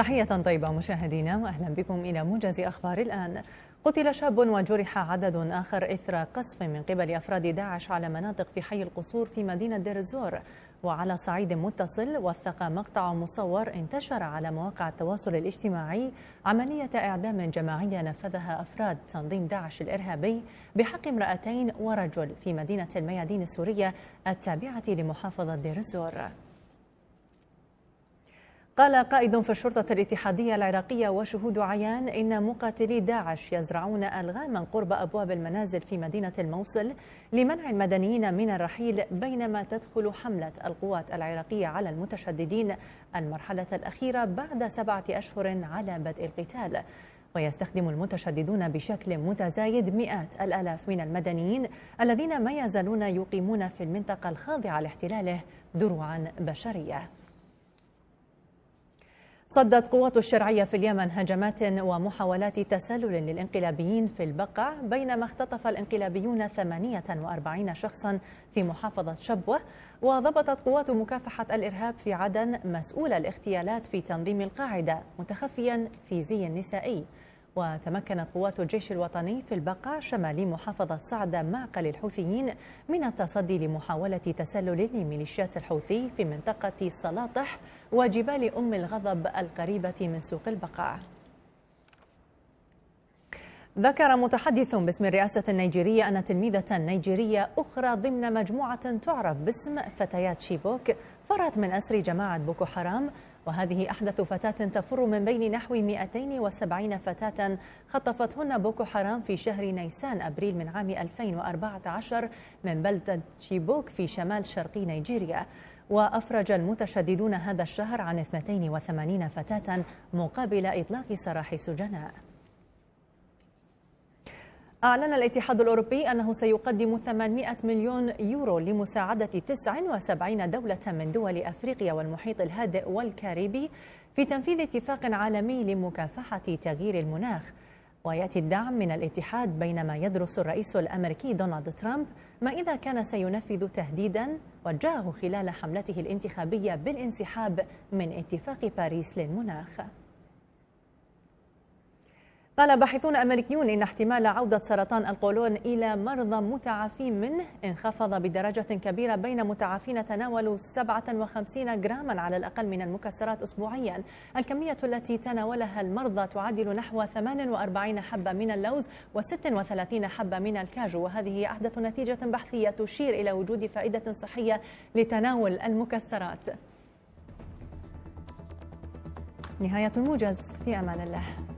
تحية طيبة مشاهدينا وأهلا بكم إلى موجز أخبار الآن قتل شاب وجرح عدد آخر إثر قصف من قبل أفراد داعش على مناطق في حي القصور في مدينة دير الزور وعلى صعيد متصل وثق مقطع مصور انتشر على مواقع التواصل الاجتماعي عملية إعدام جماعية نفذها أفراد تنظيم داعش الإرهابي بحق امرأتين ورجل في مدينة الميادين السورية التابعة لمحافظة دير الزور قال قائد في الشرطة الاتحادية العراقية وشهود عيان إن مقاتلي داعش يزرعون ألغاما قرب أبواب المنازل في مدينة الموصل لمنع المدنيين من الرحيل بينما تدخل حملة القوات العراقية على المتشددين المرحلة الأخيرة بعد سبعة أشهر على بدء القتال ويستخدم المتشددون بشكل متزايد مئات الآلاف من المدنيين الذين ما يزالون يقيمون في المنطقة الخاضعة لاحتلاله دروعا بشرية صدت قوات الشرعية في اليمن هجمات ومحاولات تسلل للانقلابيين في البقع بينما اختطف الانقلابيون 48 شخصا في محافظة شبوة وضبطت قوات مكافحة الإرهاب في عدن مسؤول الاغتيالات في تنظيم القاعدة متخفيا في زي نسائي وتمكنت قوات الجيش الوطني في البقاع شمال محافظة صعدة معقل الحوثيين من التصدي لمحاولة تسلل لميليشيات الحوثي في منطقة صلاطح وجبال أم الغضب القريبة من سوق البقاع ذكر متحدث باسم الرئاسة النيجيرية أن تلميذة نيجيرية أخرى ضمن مجموعة تعرف باسم فتيات شيبوك فرت من أسر جماعة بوكو حرام وهذه أحدث فتاة تفر من بين نحو 270 فتاة خطفتهن بوكو حرام في شهر نيسان أبريل من عام 2014 من بلدة شيبوك في شمال شرقي نيجيريا وأفرج المتشددون هذا الشهر عن 82 فتاة مقابل إطلاق سراح سجناء أعلن الاتحاد الأوروبي أنه سيقدم 800 مليون يورو لمساعدة 79 دولة من دول أفريقيا والمحيط الهادئ والكاريبي في تنفيذ اتفاق عالمي لمكافحة تغيير المناخ ويأتي الدعم من الاتحاد بينما يدرس الرئيس الأمريكي دونالد ترامب ما إذا كان سينفذ تهديدا وجهه خلال حملته الانتخابية بالانسحاب من اتفاق باريس للمناخ قال باحثون أمريكيون إن احتمال عودة سرطان القولون إلى مرضى متعافين منه انخفض بدرجة كبيرة بين متعافين تناولوا 57 جراما على الأقل من المكسرات أسبوعيا الكمية التي تناولها المرضى تعادل نحو 48 حبة من اللوز و36 حبة من الكاجو وهذه أحدث نتيجة بحثية تشير إلى وجود فائدة صحية لتناول المكسرات نهاية الموجز في أمان الله